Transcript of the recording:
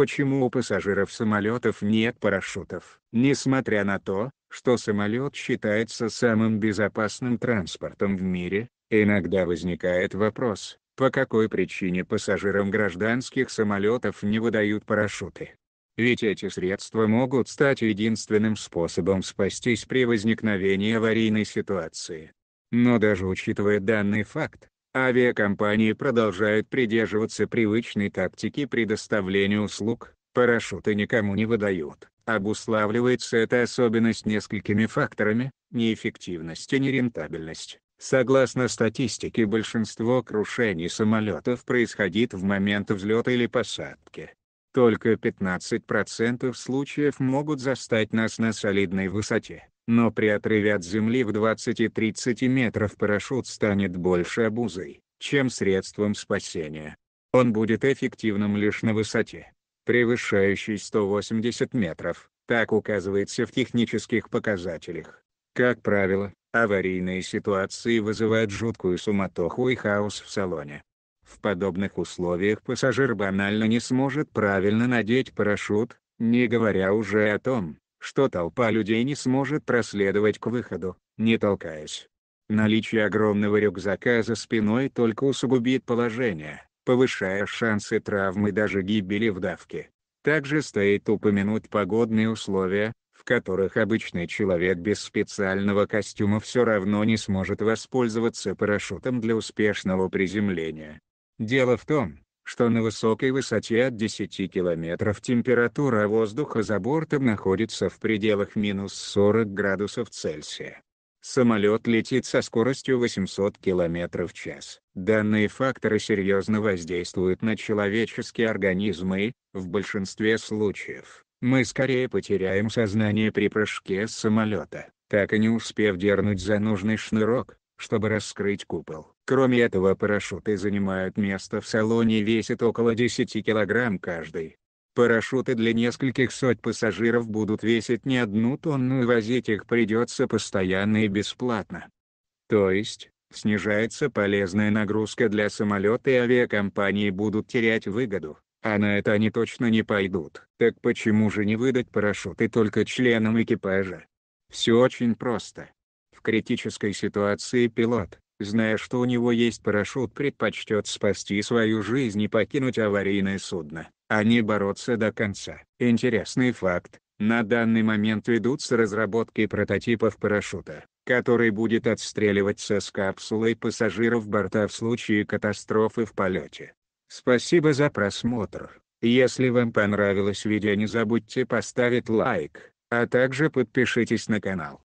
Почему у пассажиров самолетов нет парашютов? Несмотря на то, что самолет считается самым безопасным транспортом в мире, иногда возникает вопрос, по какой причине пассажирам гражданских самолетов не выдают парашюты? Ведь эти средства могут стать единственным способом спастись при возникновении аварийной ситуации. Но даже учитывая данный факт, Авиакомпании продолжают придерживаться привычной тактики предоставления услуг, парашюты никому не выдают. Обуславливается эта особенность несколькими факторами – неэффективность и нерентабельность. Согласно статистике большинство крушений самолетов происходит в момент взлета или посадки. Только 15% случаев могут застать нас на солидной высоте но при отрыве от земли в 20-30 метров парашют станет больше обузой, чем средством спасения. Он будет эффективным лишь на высоте, превышающей 180 метров, так указывается в технических показателях. Как правило, аварийные ситуации вызывают жуткую суматоху и хаос в салоне. В подобных условиях пассажир банально не сможет правильно надеть парашют, не говоря уже о том, что толпа людей не сможет проследовать к выходу, не толкаясь. Наличие огромного рюкзака за спиной только усугубит положение, повышая шансы травмы даже гибели в давке. Также стоит упомянуть погодные условия, в которых обычный человек без специального костюма все равно не сможет воспользоваться парашютом для успешного приземления. Дело в том, что на высокой высоте от 10 километров температура воздуха за бортом находится в пределах минус 40 градусов Цельсия. Самолет летит со скоростью 800 км в час. Данные факторы серьезно воздействуют на человеческий организм и, в большинстве случаев, мы скорее потеряем сознание при прыжке с самолета, так и не успев дернуть за нужный шнурок чтобы раскрыть купол. Кроме этого парашюты занимают место в салоне и весят около 10 килограмм каждый. Парашюты для нескольких сот пассажиров будут весить не одну тонну и возить их придется постоянно и бесплатно. То есть, снижается полезная нагрузка для самолета и авиакомпании будут терять выгоду, а на это они точно не пойдут. Так почему же не выдать парашюты только членам экипажа? Все очень просто. В критической ситуации пилот, зная что у него есть парашют предпочтет спасти свою жизнь и покинуть аварийное судно, а не бороться до конца. Интересный факт, на данный момент ведутся разработки прототипов парашюта, который будет отстреливаться с капсулой пассажиров борта в случае катастрофы в полете. Спасибо за просмотр. Если вам понравилось видео не забудьте поставить лайк, а также подпишитесь на канал.